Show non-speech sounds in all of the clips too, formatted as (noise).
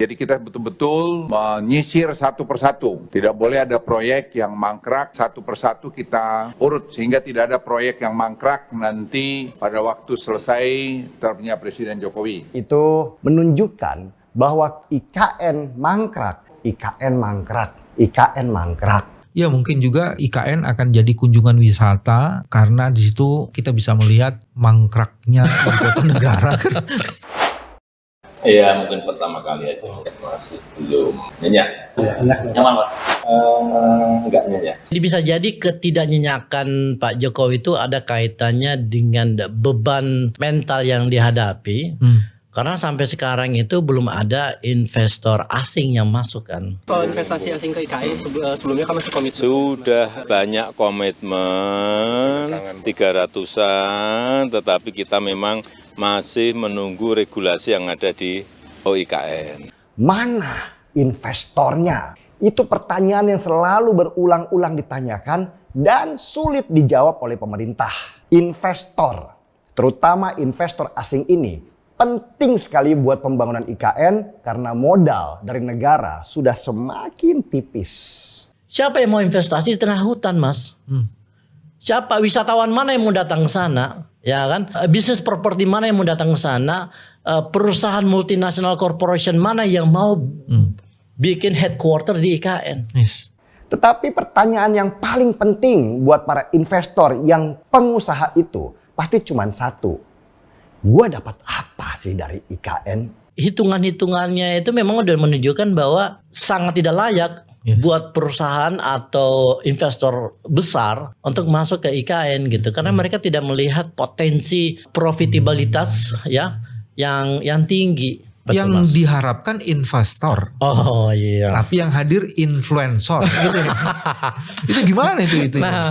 Jadi kita betul-betul menyisir satu persatu. Tidak boleh ada proyek yang mangkrak satu persatu kita urut sehingga tidak ada proyek yang mangkrak nanti pada waktu selesai termnya Presiden Jokowi. Itu menunjukkan bahwa IKN mangkrak, IKN mangkrak, IKN mangkrak. Ya mungkin juga IKN akan jadi kunjungan wisata karena di situ kita bisa melihat mangkraknya ibu kota negara. (laughs) Iya, mungkin pertama kali aja oh. masih belum nyenyak. Iya, Nyaman, Pak? enggak eh, nyenyak. Jadi bisa jadi ketidaknyenyakan Pak Jokowi itu ada kaitannya dengan beban mental yang dihadapi. Hmm. Karena sampai sekarang itu belum ada investor asing yang masuk kan. Soal investasi asing ke IKI eh, sebelumnya kan masih komitmen. Sudah banyak komitmen 300-an tetapi kita memang masih menunggu regulasi yang ada di OIKN. Mana investornya? Itu pertanyaan yang selalu berulang-ulang ditanyakan dan sulit dijawab oleh pemerintah. Investor, terutama investor asing ini, penting sekali buat pembangunan IKN karena modal dari negara sudah semakin tipis. Siapa yang mau investasi di tengah hutan, Mas? Hmm. Siapa wisatawan mana yang mau datang ke sana? ya kan eh, bisnis properti mana yang mau datang ke sana eh, perusahaan multinasional corporation mana yang mau hmm. bikin headquarter di IKN yes. Tetapi pertanyaan yang paling penting buat para investor yang pengusaha itu pasti cuma satu. Gua dapat apa sih dari IKN? Hitungan-hitungannya itu memang udah menunjukkan bahwa sangat tidak layak yes. buat perusahaan atau investor besar untuk masuk ke IKN gitu karena hmm. mereka tidak melihat potensi profitabilitas hmm. ya yang yang tinggi Betul, yang mas. diharapkan investor. Oh iya. Tapi yang hadir influencer gitu ya. (laughs) itu gimana itu itu? Ya? Nah,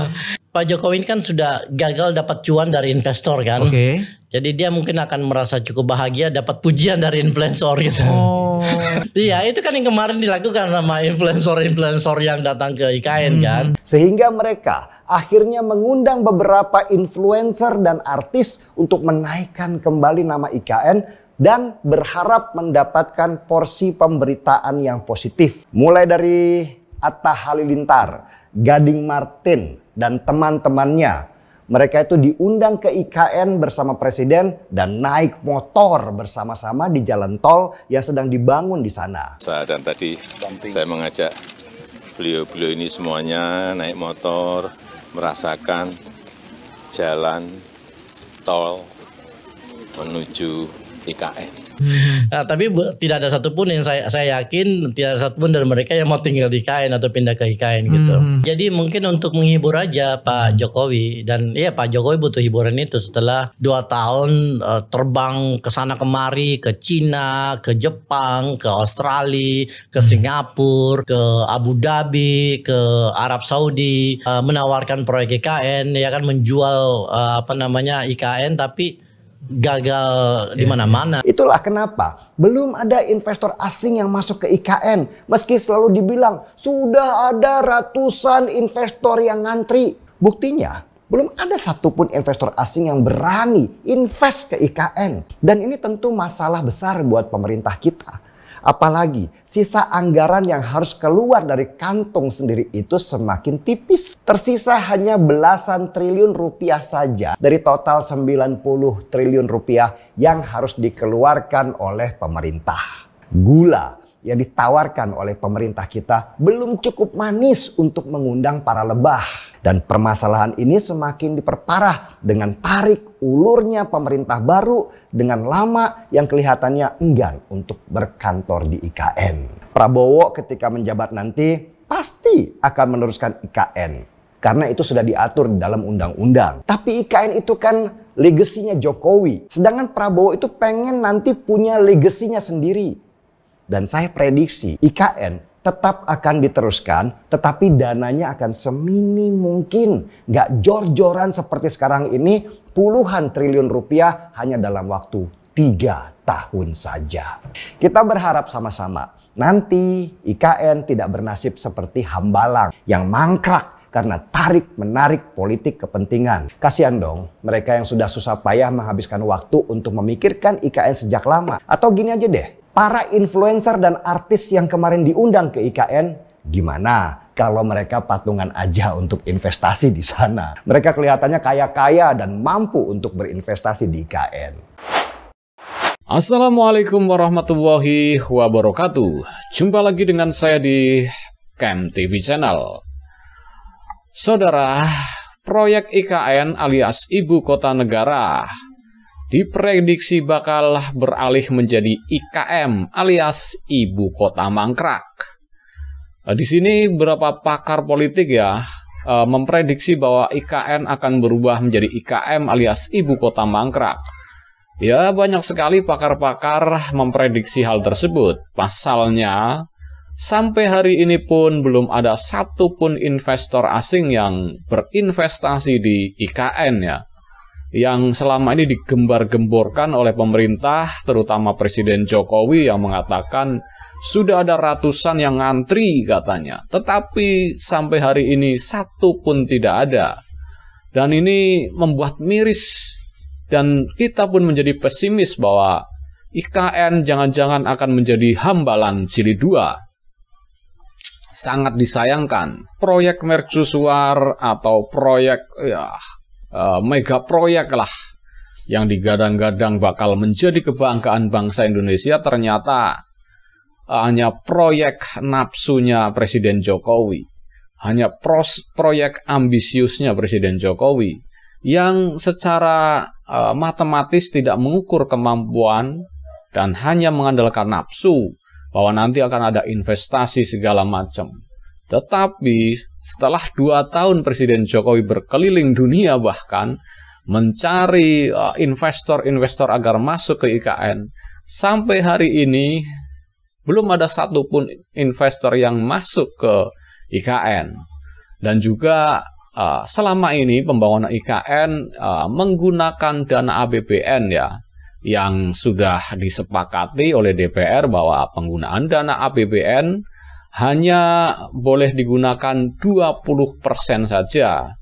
Pak Jokowi ini kan sudah gagal dapat cuan dari investor kan. Oke. Okay. Jadi dia mungkin akan merasa cukup bahagia dapat pujian dari influencer gitu. Oh. (laughs) Iya, itu kan yang kemarin dilakukan sama influencer-influencer yang datang ke IKN hmm. kan. Sehingga mereka akhirnya mengundang beberapa influencer dan artis untuk menaikkan kembali nama IKN dan berharap mendapatkan porsi pemberitaan yang positif. Mulai dari Atta Halilintar, Gading Martin, dan teman-temannya. Mereka itu diundang ke IKN bersama presiden dan naik motor bersama-sama di jalan tol yang sedang dibangun di sana. Dan tadi Banting. saya mengajak beliau-beliau ini semuanya naik motor, merasakan jalan tol menuju IKN. Hmm. Nah, tapi tidak ada satupun yang saya saya yakin tidak ada satupun dari mereka yang mau tinggal di IKN atau pindah ke IKN gitu. Hmm. Jadi mungkin untuk menghibur aja Pak Jokowi dan ya Pak Jokowi butuh hiburan itu setelah dua tahun uh, terbang ke sana kemari ke Cina, ke Jepang, ke Australia, ke hmm. Singapura, ke Abu Dhabi, ke Arab Saudi uh, menawarkan proyek IKN ya kan menjual uh, apa namanya IKN tapi gagal di iya. mana-mana. Itulah kenapa belum ada investor asing yang masuk ke IKN. Meski selalu dibilang sudah ada ratusan investor yang ngantri. Buktinya belum ada satupun investor asing yang berani invest ke IKN. Dan ini tentu masalah besar buat pemerintah kita Apalagi sisa anggaran yang harus keluar dari kantong sendiri itu semakin tipis. Tersisa hanya belasan triliun rupiah saja dari total 90 triliun rupiah yang harus dikeluarkan oleh pemerintah. Gula yang ditawarkan oleh pemerintah kita belum cukup manis untuk mengundang para lebah. Dan permasalahan ini semakin diperparah dengan tarik ulurnya pemerintah baru dengan lama yang kelihatannya enggan untuk berkantor di IKN. Prabowo ketika menjabat nanti pasti akan meneruskan IKN karena itu sudah diatur di dalam undang-undang. Tapi IKN itu kan legasinya Jokowi. Sedangkan Prabowo itu pengen nanti punya legasinya sendiri. Dan saya prediksi IKN tetap akan diteruskan, tetapi dananya akan semini mungkin. Nggak jor-joran seperti sekarang ini, puluhan triliun rupiah hanya dalam waktu tiga tahun saja. Kita berharap sama-sama, nanti IKN tidak bernasib seperti hambalang yang mangkrak karena tarik menarik politik kepentingan. Kasihan dong mereka yang sudah susah payah menghabiskan waktu untuk memikirkan IKN sejak lama. Atau gini aja deh, para influencer dan artis yang kemarin diundang ke IKN, gimana kalau mereka patungan aja untuk investasi di sana? Mereka kelihatannya kaya-kaya dan mampu untuk berinvestasi di IKN. Assalamualaikum warahmatullahi wabarakatuh. Jumpa lagi dengan saya di Camp TV Channel. Saudara, proyek IKN alias Ibu Kota Negara diprediksi bakal beralih menjadi IKM alias Ibu Kota Mangkrak. Eh, di sini beberapa pakar politik ya eh, memprediksi bahwa IKN akan berubah menjadi IKM alias Ibu Kota Mangkrak. Ya banyak sekali pakar-pakar memprediksi hal tersebut. Pasalnya, Sampai hari ini pun belum ada satupun investor asing yang berinvestasi di IKN ya yang selama ini digembar-gemborkan oleh pemerintah, terutama Presiden Jokowi yang mengatakan sudah ada ratusan yang ngantri katanya. Tetapi sampai hari ini satu pun tidak ada. Dan ini membuat miris dan kita pun menjadi pesimis bahwa IKN jangan-jangan akan menjadi hambalan jilid 2 sangat disayangkan. Proyek mercusuar atau proyek ya, Eh, mega proyek lah yang digadang-gadang bakal menjadi kebanggaan bangsa Indonesia ternyata eh, hanya proyek nafsunya Presiden Jokowi, hanya pros proyek ambisiusnya Presiden Jokowi yang secara uh, matematis tidak mengukur kemampuan dan hanya mengandalkan nafsu bahwa nanti akan ada investasi segala macam. Tetapi setelah dua tahun Presiden Jokowi berkeliling dunia bahkan mencari eh, investor-investor agar masuk ke IKN, sampai hari ini belum ada satupun investor yang masuk ke IKN. Dan juga eh, selama ini pembangunan IKN eh, menggunakan dana APBN ya, yang sudah disepakati oleh DPR bahwa penggunaan dana APBN hanya boleh digunakan 20% saja.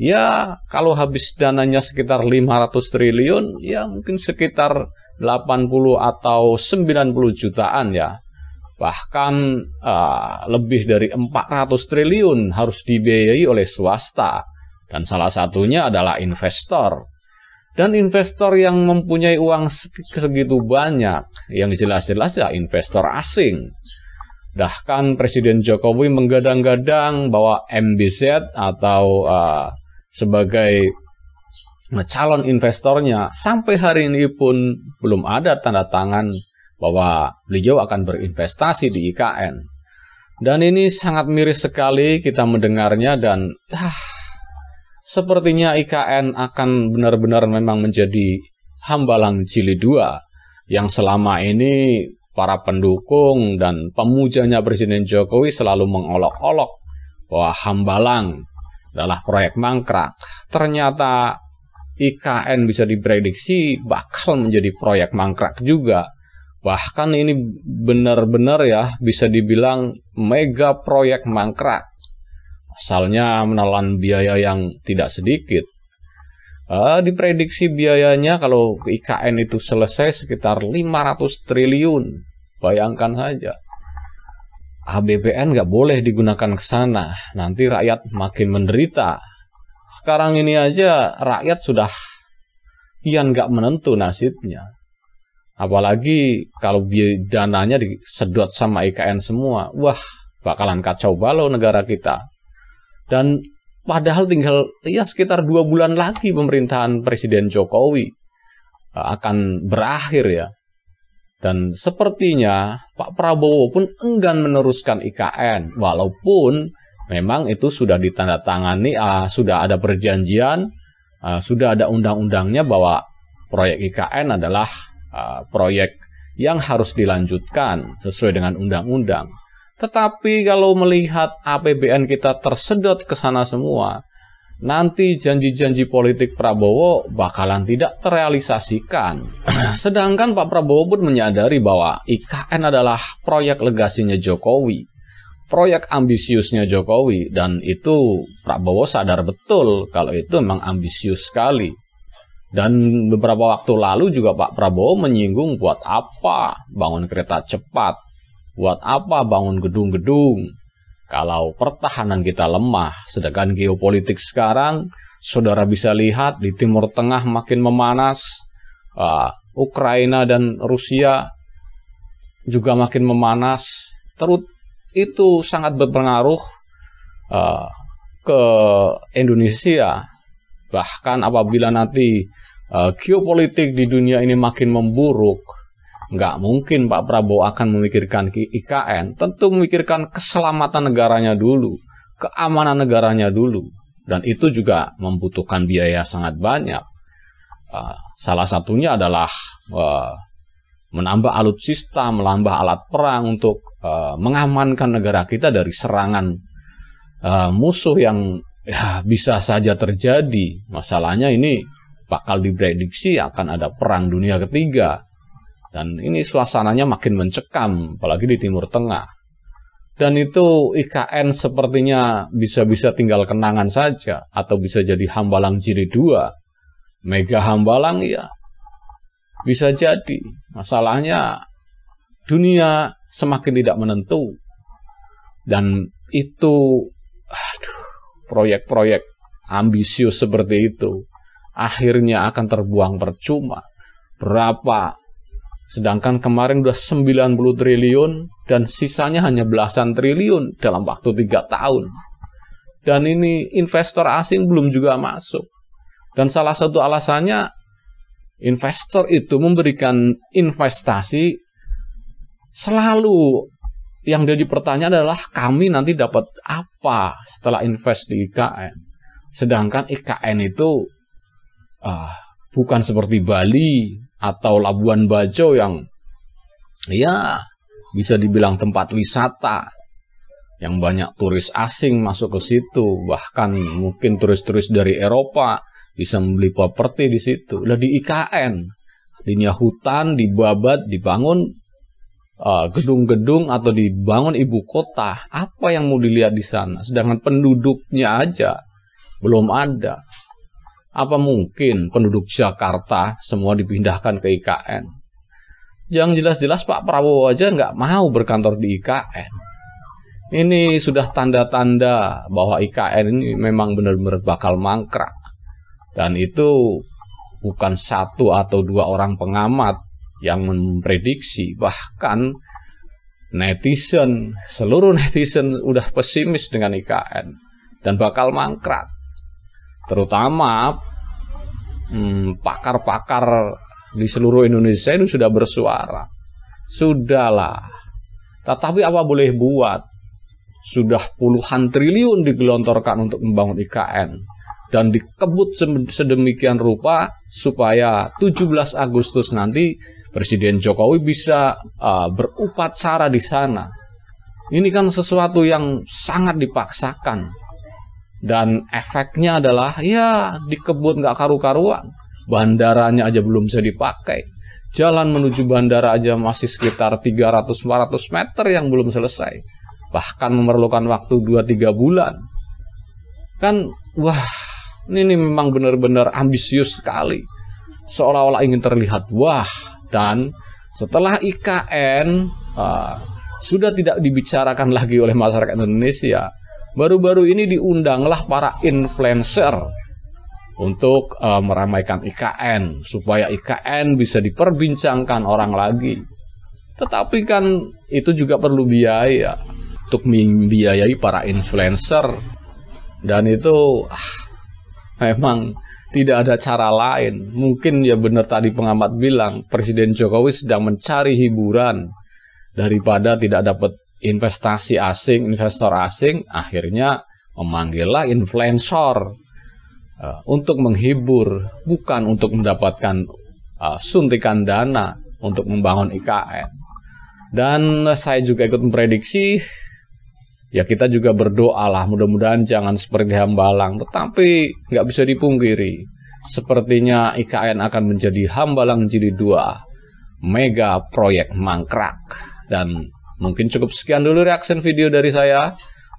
Ya, kalau habis dananya sekitar 500 triliun, ya mungkin sekitar 80 atau 90 jutaan ya. Bahkan uh, lebih dari 400 triliun harus dibiayai oleh swasta. Dan salah satunya adalah investor. Dan investor yang mempunyai uang segitu banyak, yang jelas-jelas ya investor asing Bahkan Presiden Jokowi menggadang-gadang bahwa MBZ atau uh, sebagai calon investornya sampai hari ini pun belum ada tanda tangan bahwa beliau akan berinvestasi di IKN. Dan ini sangat miris sekali kita mendengarnya dan ah, sepertinya IKN akan benar-benar memang menjadi hambalang jilid dua yang selama ini para pendukung dan pemujanya Presiden Jokowi selalu mengolok-olok bahwa Hambalang adalah proyek mangkrak. Ternyata IKN bisa diprediksi bakal menjadi proyek mangkrak juga. Bahkan ini benar-benar ya bisa dibilang mega proyek mangkrak. Asalnya menelan biaya yang tidak sedikit. Uh, diprediksi biayanya kalau IKN itu selesai sekitar 500 triliun. Bayangkan saja. ABBN nggak boleh digunakan ke sana. Nanti rakyat makin menderita. Sekarang ini aja rakyat sudah kian nggak menentu nasibnya. Apalagi kalau dananya disedot sama IKN semua. Wah, bakalan kacau balau negara kita. Dan Padahal tinggal ya sekitar dua bulan lagi pemerintahan Presiden Jokowi eh, akan berakhir ya. Dan sepertinya Pak Prabowo pun enggan meneruskan IKN, walaupun memang itu sudah ditandatangani, uh, sudah ada perjanjian, uh, sudah ada undang-undangnya bahwa proyek IKN adalah uh, proyek yang harus dilanjutkan sesuai dengan undang-undang. Tetapi kalau melihat APBN kita tersedot ke sana semua, nanti janji-janji politik Prabowo bakalan tidak terrealisasikan. (clears throat) Sedangkan Pak Prabowo pun menyadari bahwa IKN adalah proyek legasinya Jokowi, proyek ambisiusnya Jokowi, dan itu Prabowo sadar betul kalau itu memang ambisius sekali. Dan beberapa waktu lalu juga Pak Prabowo menyinggung buat apa bangun kereta cepat, Buat apa bangun gedung-gedung? Kalau pertahanan kita lemah, sedangkan geopolitik sekarang, saudara bisa lihat di Timur Tengah makin memanas, uh, Ukraina dan Rusia juga makin memanas. Terus itu sangat berpengaruh uh, ke Indonesia. Bahkan apabila nanti uh, geopolitik di dunia ini makin memburuk, nggak mungkin Pak Prabowo akan memikirkan IKN, tentu memikirkan keselamatan negaranya dulu, keamanan negaranya dulu, dan itu juga membutuhkan biaya sangat banyak. Ah, salah satunya adalah ah, menambah alutsista, melambah alat perang untuk ah, mengamankan negara kita dari serangan musuh yang ya, bisa saja terjadi. Masalahnya ini bakal diprediksi akan ada perang dunia ketiga dan ini suasananya makin mencekam, apalagi di Timur Tengah. Dan itu IKN sepertinya bisa-bisa tinggal kenangan saja, atau bisa jadi hambalang jiri dua. Mega hambalang ya, bisa jadi. Masalahnya dunia semakin tidak menentu. Dan itu, aduh, proyek-proyek ambisius seperti itu akhirnya akan terbuang percuma. Berapa Sedangkan kemarin sudah 90 triliun dan sisanya hanya belasan triliun dalam waktu tiga tahun. Dan ini investor asing belum juga masuk. Dan salah satu alasannya investor itu memberikan investasi selalu yang jadi pertanyaan adalah kami nanti dapat apa setelah invest di IKN. Sedangkan IKN itu uh, bukan seperti Bali, atau Labuan Bajo yang ya bisa dibilang tempat wisata yang banyak turis asing masuk ke situ bahkan mungkin turis-turis dari Eropa bisa membeli properti di situ lah di IKN artinya hutan dibabat dibangun eh, gedung-gedung uh, gedung -gedung atau dibangun ibu kota apa yang mau dilihat di sana sedangkan penduduknya aja belum ada apa mungkin penduduk Jakarta semua dipindahkan ke IKN? Yang jelas-jelas Pak Prabowo aja nggak mau berkantor di IKN. Ini sudah tanda-tanda bahwa IKN ini memang benar-benar bakal mangkrak. Dan itu bukan satu atau dua orang pengamat yang memprediksi, bahkan netizen, seluruh netizen udah pesimis dengan IKN dan bakal mangkrak terutama hmm, pakar-pakar hmm, di seluruh Indonesia itu sudah bersuara. Sudahlah. Tetapi apa boleh buat? Sudah puluhan triliun digelontorkan untuk membangun IKN dan dikebut sedemikian rupa supaya 17 Agustus nanti Presiden Jokowi bisa uh, berupacara di sana. Ini kan sesuatu yang sangat dipaksakan dan efeknya adalah ya dikebut nggak karu-karuan bandaranya aja belum bisa dipakai jalan menuju bandara aja masih sekitar 300-400 meter yang belum selesai bahkan memerlukan waktu 2-3 bulan kan wah ini, ini memang benar-benar ambisius sekali seolah-olah ingin terlihat wah dan setelah IKN uh, ah, sudah tidak dibicarakan lagi oleh masyarakat Indonesia baru-baru ini diundanglah para influencer untuk uh, meramaikan IKN supaya IKN bisa diperbincangkan orang lagi. Tetapi kan itu juga perlu biaya untuk membiayai para influencer dan itu ah, memang tidak ada cara lain. Mungkin ya benar tadi pengamat bilang Presiden Jokowi sedang mencari hiburan daripada tidak dapat investasi asing, investor asing akhirnya memanggillah influencer uh, untuk menghibur, bukan untuk mendapatkan uh, suntikan dana untuk membangun IKN. Dan saya juga ikut memprediksi, ya kita juga berdoa lah, mudah-mudahan jangan seperti hambalang. Tetapi nggak bisa dipungkiri, sepertinya IKN akan menjadi hambalang jilid dua, mega proyek mangkrak. Dan Mungkin cukup sekian dulu reaction video dari saya.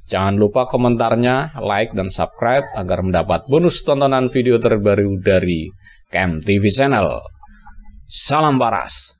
Jangan lupa komentarnya, like, dan subscribe agar mendapat bonus tontonan video terbaru dari Cam TV Channel. Salam baras.